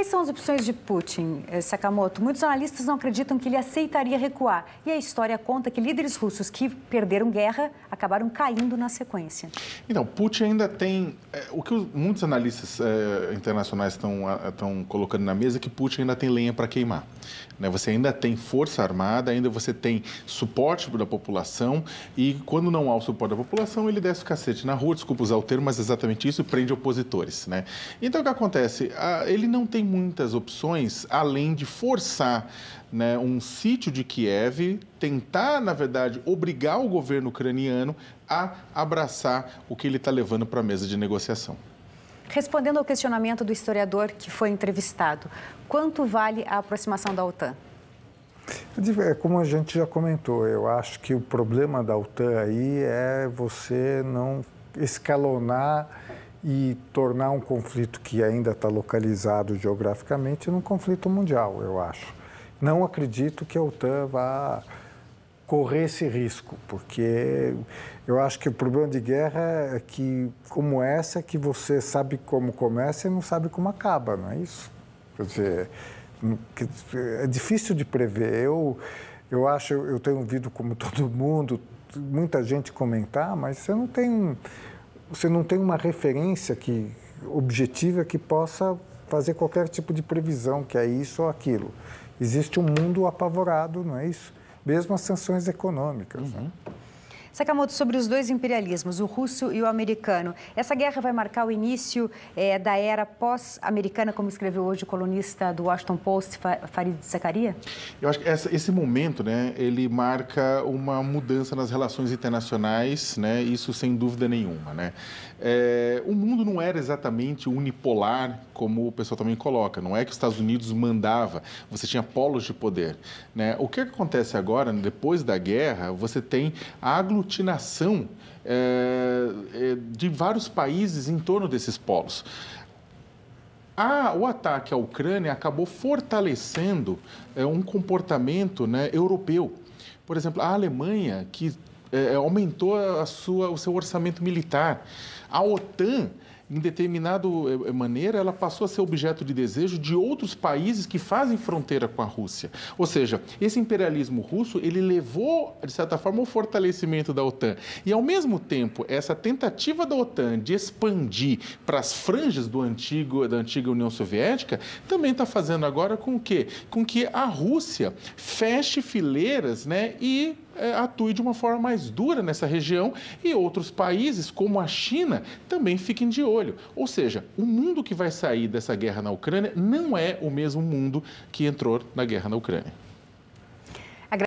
Quais são as opções de Putin, eh, Sakamoto? Muitos analistas não acreditam que ele aceitaria recuar. E a história conta que líderes russos que perderam guerra acabaram caindo na sequência. Então, Putin ainda tem. É, o que os, muitos analistas é, internacionais estão colocando na mesa é que Putin ainda tem lenha para queimar. Né? Você ainda tem força armada, ainda você tem suporte da população. E quando não há o suporte da população, ele desce o cacete na rua, desculpa usar o termo, mas é exatamente isso, prende opositores. Né? Então, o que acontece? Ah, ele não tem muitas opções além de forçar né, um sítio de Kiev, tentar, na verdade, obrigar o governo ucraniano a abraçar o que ele está levando para a mesa de negociação. Respondendo ao questionamento do historiador que foi entrevistado, quanto vale a aproximação da OTAN? É como a gente já comentou, eu acho que o problema da OTAN aí é você não escalonar e tornar um conflito que ainda está localizado geograficamente num conflito mundial, eu acho. Não acredito que a OTAN vá correr esse risco, porque eu acho que o problema de guerra é que, como essa, é que você sabe como começa e não sabe como acaba, não é isso? Quer dizer, hum, é difícil de prever. Eu, eu acho, eu tenho ouvido, como todo mundo, muita gente comentar, mas você não tem você não tem uma referência que, objetiva que possa fazer qualquer tipo de previsão, que é isso ou aquilo. Existe um mundo apavorado, não é isso? Mesmo as sanções econômicas. Né? Uhum. Né? Sakamoto, sobre os dois imperialismos, o russo e o americano, essa guerra vai marcar o início é, da era pós-americana, como escreveu hoje o colunista do Washington Post, Farid Zakaria? Eu acho que essa, esse momento, né, ele marca uma mudança nas relações internacionais, né, isso sem dúvida nenhuma, né. É, o mundo não era exatamente unipolar, como o pessoal também coloca, não é que os Estados Unidos mandava, você tinha polos de poder, né. O que acontece agora, depois da guerra, você tem a aglomeração aglutinação é, é, de vários países em torno desses polos. Ah, o ataque à Ucrânia acabou fortalecendo é, um comportamento né, europeu. Por exemplo, a Alemanha, que é, aumentou a sua, o seu orçamento militar. A OTAN em determinada eh, eh, maneira, ela passou a ser objeto de desejo de outros países que fazem fronteira com a Rússia. Ou seja, esse imperialismo russo, ele levou, de certa forma, o fortalecimento da OTAN. E, ao mesmo tempo, essa tentativa da OTAN de expandir para as franjas do antigo, da antiga União Soviética, também está fazendo agora com que, com que a Rússia feche fileiras né, e é, atue de uma forma mais dura nessa região e outros países, como a China, também fiquem de olho. Ou seja, o mundo que vai sair dessa guerra na Ucrânia não é o mesmo mundo que entrou na guerra na Ucrânia.